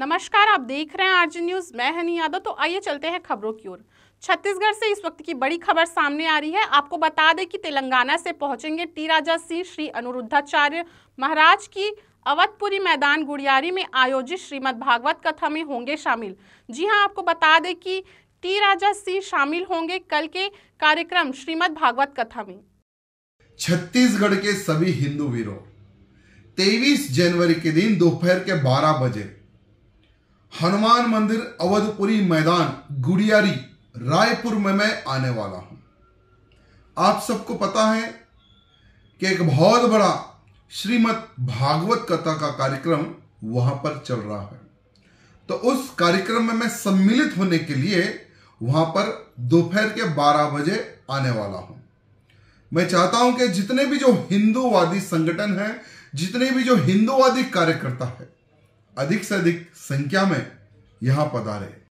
नमस्कार आप देख रहे हैं आरजी न्यूज मैं हनी यादव तो आइए चलते हैं खबरों की ओर छत्तीसगढ़ से इस वक्त की बड़ी खबर सामने आ रही है आपको बता दें कि तेलंगाना से पहुंचेंगे टी राजा सिंह श्री अनुरुद्धाचार्य महाराज की अवधपुरी मैदान गुड़ियारी में आयोजित श्रीमद भागवत कथा में होंगे शामिल जी हाँ आपको बता दें कि टी राजा सिंह शामिल होंगे कल के कार्यक्रम श्रीमद भागवत कथा में छत्तीसगढ़ के सभी हिंदू वीरों तेईस जनवरी के दिन दोपहर के बारह बजे हनुमान मंदिर अवधपुरी मैदान गुड़ियारी रायपुर में मैं आने वाला हूं आप सबको पता है कि एक बहुत बड़ा श्रीमद भागवत कथा का कार्यक्रम वहां पर चल रहा है तो उस कार्यक्रम में मैं सम्मिलित होने के लिए वहां पर दोपहर के 12 बजे आने वाला हूं मैं चाहता हूं कि जितने भी जो हिंदूवादी संगठन हैं जितने भी जो हिंदूवादी कार्यकर्ता है अधिक से अधिक संख्या में यहाँ पधारे